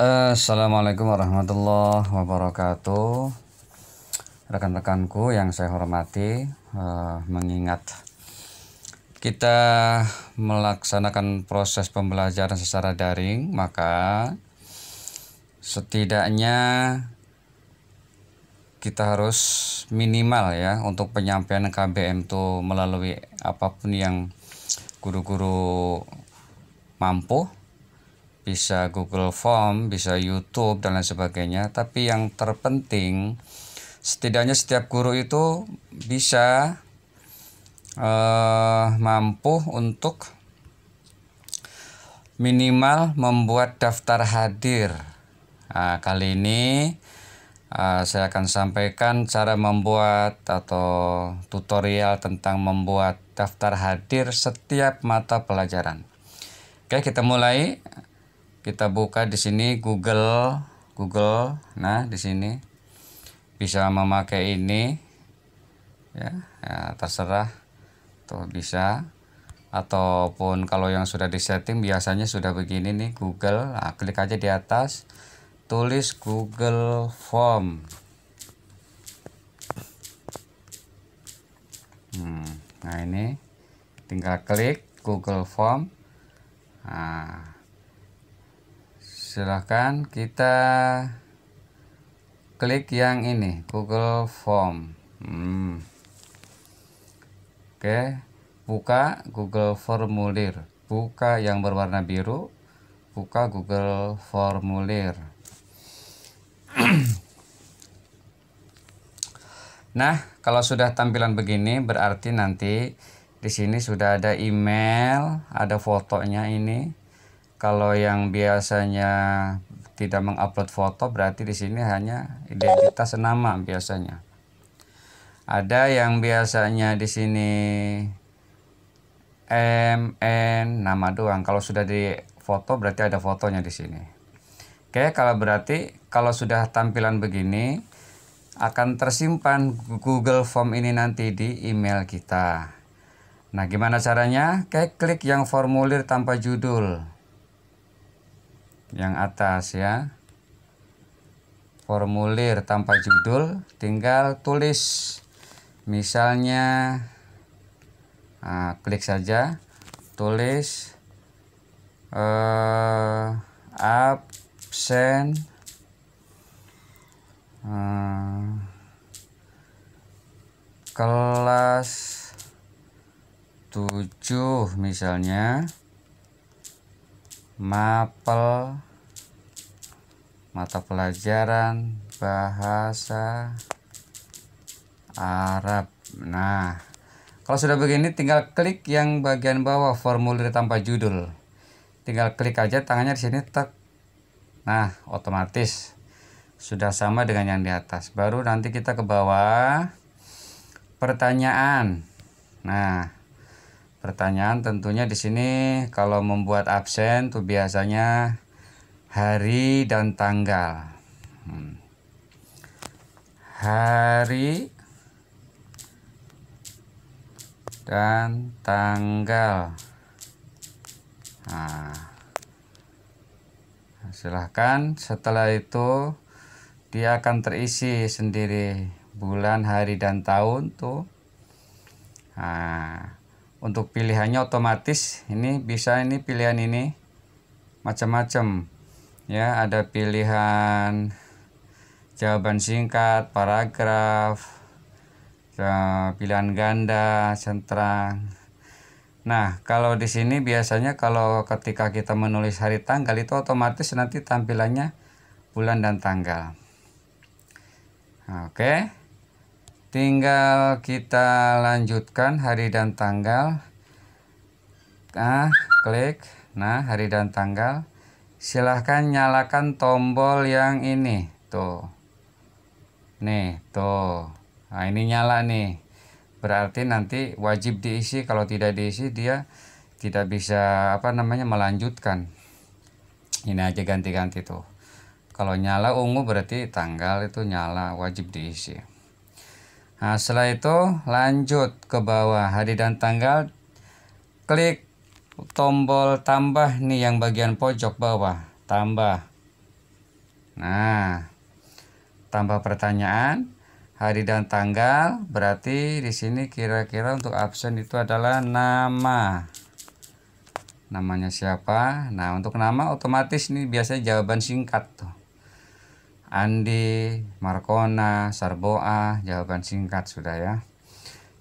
Assalamualaikum warahmatullahi wabarakatuh Rekan-rekanku yang saya hormati uh, Mengingat Kita melaksanakan proses pembelajaran secara daring Maka Setidaknya Kita harus minimal ya Untuk penyampaian KBM itu melalui apapun yang Guru-guru mampu bisa Google Form, bisa YouTube dan lain sebagainya. Tapi yang terpenting setidaknya setiap guru itu bisa uh, mampu untuk minimal membuat daftar hadir. Nah, kali ini uh, saya akan sampaikan cara membuat atau tutorial tentang membuat daftar hadir setiap mata pelajaran. Oke, kita mulai kita buka di sini Google Google nah di sini bisa memakai ini ya, ya terserah tuh bisa ataupun kalau yang sudah disetting biasanya sudah begini nih Google nah, klik aja di atas tulis Google Form hmm, nah ini tinggal klik Google Form nah silahkan kita klik yang ini Google Form hmm. Oke buka Google formulir buka yang berwarna biru buka Google formulir Nah, kalau sudah tampilan begini berarti nanti di sini sudah ada email, ada fotonya ini. Kalau yang biasanya tidak mengupload foto berarti di sini hanya identitas nama biasanya. Ada yang biasanya di sini M, N, nama doang. Kalau sudah di foto berarti ada fotonya di sini. Oke, kalau berarti kalau sudah tampilan begini akan tersimpan Google Form ini nanti di email kita. Nah, gimana caranya? Oke, klik yang formulir tanpa judul yang atas ya formulir tanpa judul tinggal tulis misalnya nah, klik saja tulis eh, absen eh, kelas 7 misalnya mapel mata pelajaran bahasa Arab nah kalau sudah begini tinggal klik yang bagian bawah formulir tanpa judul tinggal klik aja tangannya di sini tek nah otomatis sudah sama dengan yang di atas baru nanti kita ke bawah pertanyaan nah pertanyaan tentunya di sini kalau membuat absen tuh biasanya hari dan tanggal hmm. hari dan tanggal nah, silahkan setelah itu dia akan terisi sendiri bulan hari dan tahun tuh nah untuk pilihannya otomatis ini bisa ini pilihan ini macam-macam ya ada pilihan jawaban singkat paragraf ya, pilihan ganda sentra nah kalau di sini biasanya kalau ketika kita menulis hari tanggal itu otomatis nanti tampilannya bulan dan tanggal oke okay tinggal kita lanjutkan hari dan tanggal nah klik nah hari dan tanggal silahkan nyalakan tombol yang ini tuh nih tuh nah ini nyala nih berarti nanti wajib diisi kalau tidak diisi dia tidak bisa apa namanya melanjutkan ini aja ganti-ganti tuh kalau nyala ungu berarti tanggal itu nyala wajib diisi Nah, setelah itu lanjut ke bawah hari dan tanggal. Klik tombol tambah nih yang bagian pojok bawah, tambah. Nah, tambah pertanyaan, hari dan tanggal, berarti di sini kira-kira untuk absen itu adalah nama. Namanya siapa? Nah, untuk nama otomatis nih biasanya jawaban singkat tuh. Andi, Markona, Sarboa, jawaban singkat sudah ya.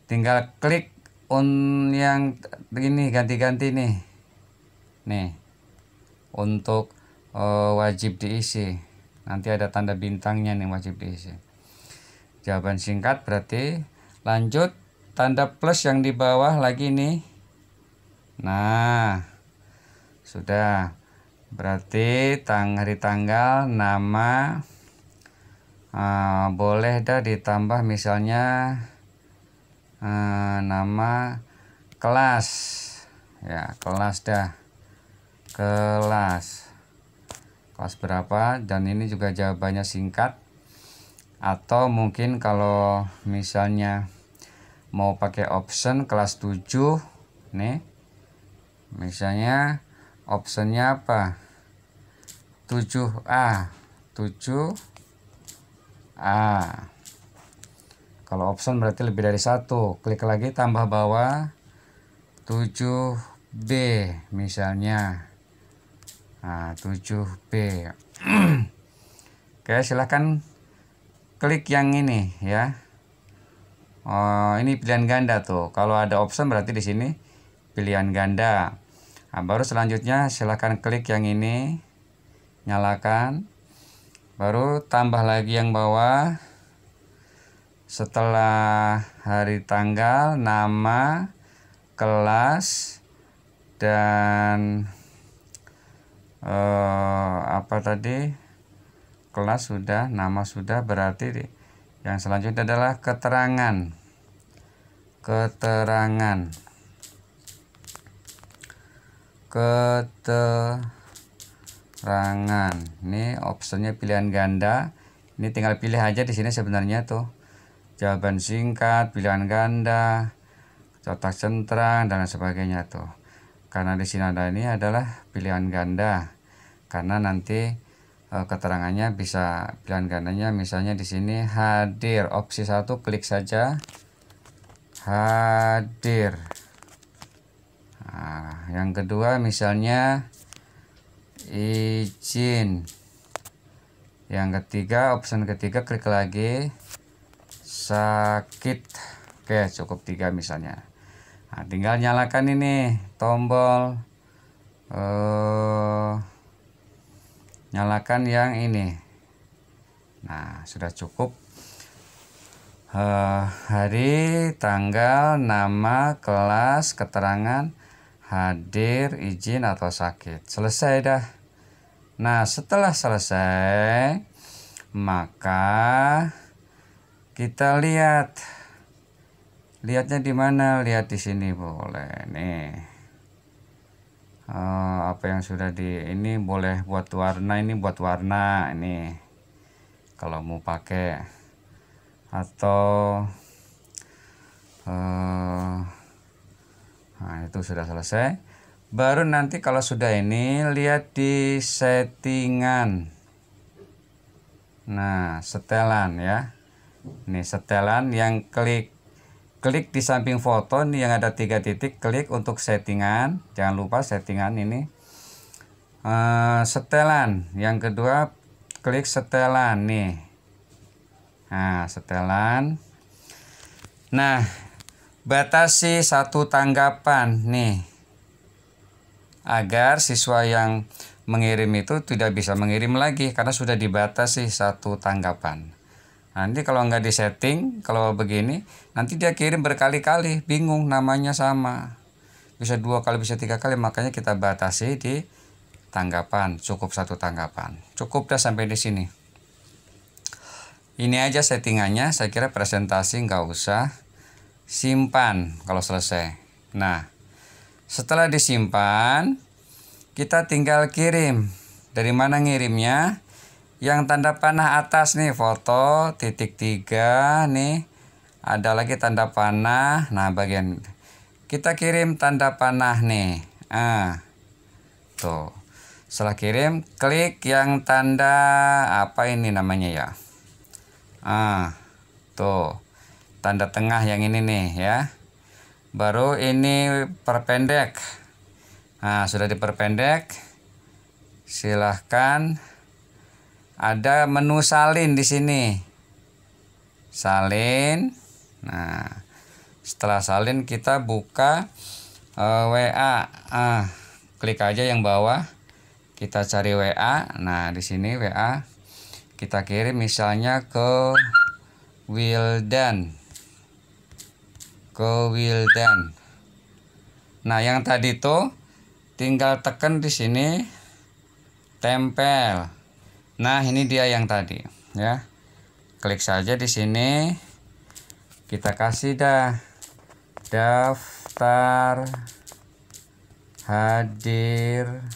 Tinggal klik on yang ini ganti-ganti nih. Nih. Untuk uh, wajib diisi. Nanti ada tanda bintangnya nih wajib diisi. Jawaban singkat berarti lanjut tanda plus yang di bawah lagi nih. Nah, sudah. Berarti tang hari tanggal nama Ah, boleh dah ditambah misalnya uh, nama kelas ya kelas dah kelas kelas berapa dan ini juga jawabannya singkat atau mungkin kalau misalnya mau pakai option kelas 7 nih misalnya optionnya apa 7A 7 A kalau option berarti lebih dari satu klik lagi tambah bawah 7B misalnya nah, 7B oke silahkan klik yang ini ya oh, ini pilihan ganda tuh kalau ada option berarti di sini pilihan ganda nah, baru selanjutnya silahkan klik yang ini nyalakan baru tambah lagi yang bawah setelah hari tanggal nama kelas dan eh, apa tadi kelas sudah nama sudah berarti yang selanjutnya adalah keterangan keterangan keterangan rangan ini optionnya pilihan ganda ini tinggal pilih aja di sini sebenarnya tuh jawaban singkat pilihan ganda kotak centrang dan sebagainya tuh karena di sini ada ini adalah pilihan ganda karena nanti e, keterangannya bisa pilihan gandanya misalnya di sini hadir opsi satu klik saja hadir nah, yang kedua misalnya izin yang ketiga option ketiga klik lagi sakit oke cukup tiga misalnya nah, tinggal nyalakan ini tombol eh, nyalakan yang ini nah sudah cukup eh, hari tanggal nama kelas keterangan hadir, izin atau sakit. Selesai dah. Nah, setelah selesai maka kita lihat lihatnya di mana? Lihat di sini boleh. Nih uh, apa yang sudah di ini boleh buat warna ini buat warna ini kalau mau pakai atau uh, Nah, itu sudah selesai. Baru nanti kalau sudah ini lihat di settingan. Nah, setelan ya. Ini setelan yang klik klik di samping foto ini yang ada tiga titik klik untuk settingan jangan lupa settingan ini uh, setelan yang kedua klik setelan nih nah setelan nah batasi satu tanggapan nih agar siswa yang mengirim itu tidak bisa mengirim lagi karena sudah dibatasi satu tanggapan nanti kalau nggak disetting kalau begini nanti dia kirim berkali-kali bingung namanya sama bisa dua kali bisa tiga kali makanya kita batasi di tanggapan cukup satu tanggapan cukup dah sampai di sini ini aja settingannya saya kira presentasi nggak usah simpan kalau selesai. Nah, setelah disimpan, kita tinggal kirim. Dari mana ngirimnya? Yang tanda panah atas nih foto titik tiga nih. Ada lagi tanda panah. Nah, bagian kita kirim tanda panah nih. Ah. Tuh. Setelah kirim, klik yang tanda apa ini namanya ya? Ah. Tuh tanda tengah yang ini nih ya baru ini perpendek nah sudah diperpendek silahkan ada menu salin di sini salin nah setelah salin kita buka uh, eh, WA ah klik aja yang bawah kita cari WA nah di sini WA kita kirim misalnya ke Wildan Go dan. Nah, yang tadi itu tinggal tekan di sini tempel. Nah, ini dia yang tadi, ya. Klik saja di sini. Kita kasih dah daftar hadir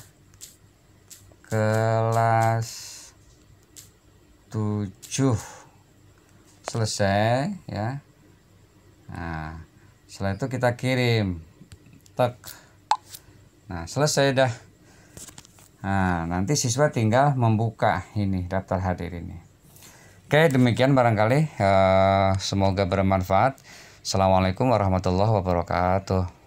kelas 7 selesai ya. Nah, setelah itu kita kirim tek nah selesai dah nah nanti siswa tinggal membuka ini daftar hadir ini oke demikian barangkali eh, semoga bermanfaat Assalamualaikum warahmatullahi wabarakatuh